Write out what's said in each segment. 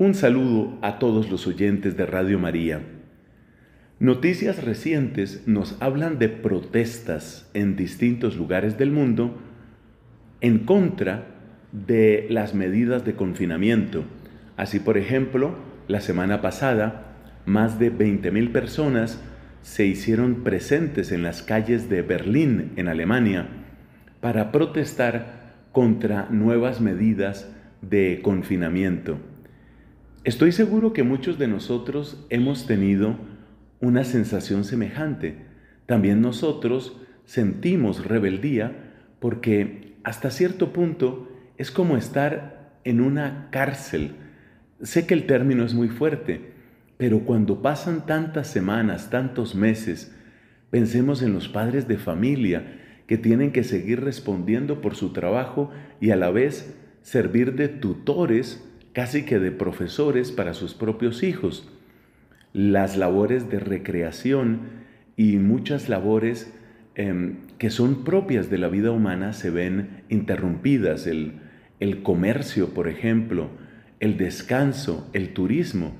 Un saludo a todos los oyentes de Radio María. Noticias recientes nos hablan de protestas en distintos lugares del mundo en contra de las medidas de confinamiento. Así, por ejemplo, la semana pasada, más de 20.000 personas se hicieron presentes en las calles de Berlín, en Alemania, para protestar contra nuevas medidas de confinamiento. Estoy seguro que muchos de nosotros hemos tenido una sensación semejante. También nosotros sentimos rebeldía porque hasta cierto punto es como estar en una cárcel. Sé que el término es muy fuerte, pero cuando pasan tantas semanas, tantos meses, pensemos en los padres de familia que tienen que seguir respondiendo por su trabajo y a la vez servir de tutores casi que de profesores para sus propios hijos, las labores de recreación y muchas labores em, que son propias de la vida humana se ven interrumpidas, el, el comercio, por ejemplo, el descanso, el turismo,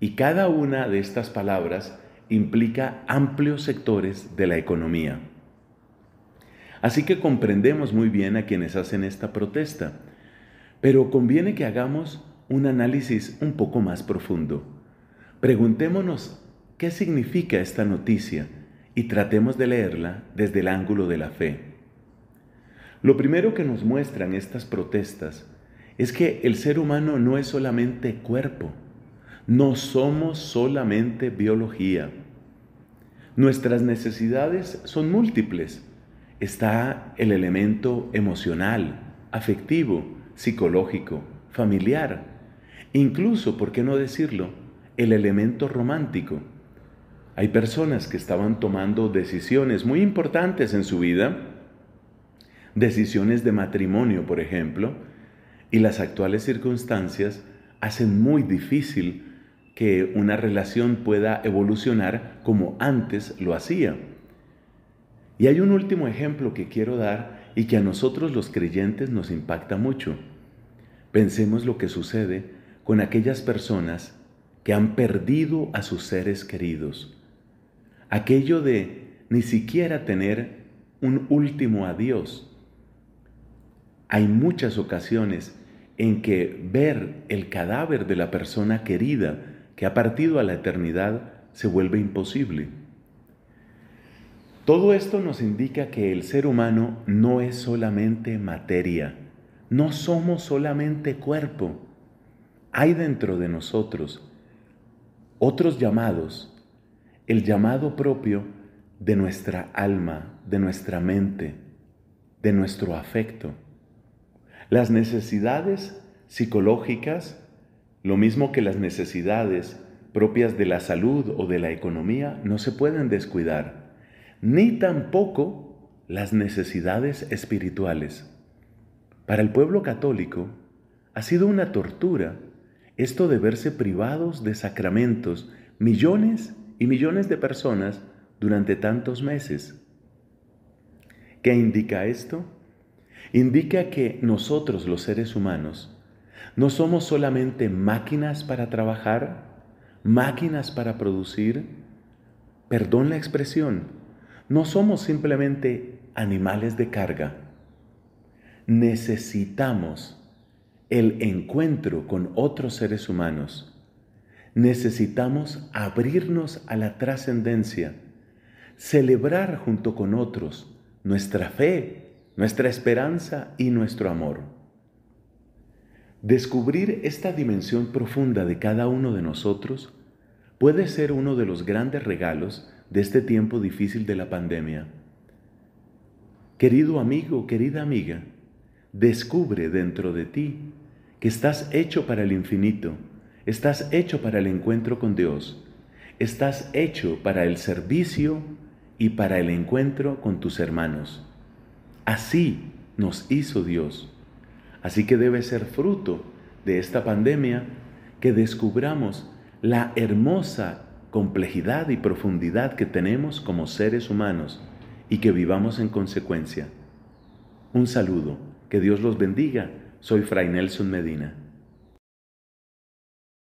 y cada una de estas palabras implica amplios sectores de la economía. Así que comprendemos muy bien a quienes hacen esta protesta, pero conviene que hagamos un análisis un poco más profundo. Preguntémonos qué significa esta noticia y tratemos de leerla desde el ángulo de la fe. Lo primero que nos muestran estas protestas es que el ser humano no es solamente cuerpo, no somos solamente biología. Nuestras necesidades son múltiples. Está el elemento emocional, afectivo, psicológico, familiar, Incluso, ¿por qué no decirlo? El elemento romántico. Hay personas que estaban tomando decisiones muy importantes en su vida, decisiones de matrimonio, por ejemplo, y las actuales circunstancias hacen muy difícil que una relación pueda evolucionar como antes lo hacía. Y hay un último ejemplo que quiero dar y que a nosotros los creyentes nos impacta mucho. Pensemos lo que sucede con aquellas personas que han perdido a sus seres queridos. Aquello de ni siquiera tener un último adiós. Hay muchas ocasiones en que ver el cadáver de la persona querida que ha partido a la eternidad se vuelve imposible. Todo esto nos indica que el ser humano no es solamente materia, no somos solamente cuerpo, hay dentro de nosotros otros llamados, el llamado propio de nuestra alma, de nuestra mente, de nuestro afecto. Las necesidades psicológicas, lo mismo que las necesidades propias de la salud o de la economía, no se pueden descuidar, ni tampoco las necesidades espirituales. Para el pueblo católico ha sido una tortura esto de verse privados de sacramentos millones y millones de personas durante tantos meses. ¿Qué indica esto? Indica que nosotros los seres humanos no somos solamente máquinas para trabajar, máquinas para producir, perdón la expresión, no somos simplemente animales de carga. Necesitamos el encuentro con otros seres humanos, necesitamos abrirnos a la trascendencia, celebrar junto con otros nuestra fe, nuestra esperanza y nuestro amor. Descubrir esta dimensión profunda de cada uno de nosotros puede ser uno de los grandes regalos de este tiempo difícil de la pandemia. Querido amigo, querida amiga, descubre dentro de ti que estás hecho para el infinito, estás hecho para el encuentro con Dios, estás hecho para el servicio y para el encuentro con tus hermanos. Así nos hizo Dios. Así que debe ser fruto de esta pandemia que descubramos la hermosa complejidad y profundidad que tenemos como seres humanos y que vivamos en consecuencia. Un saludo, que Dios los bendiga soy Fray Nelson Medina.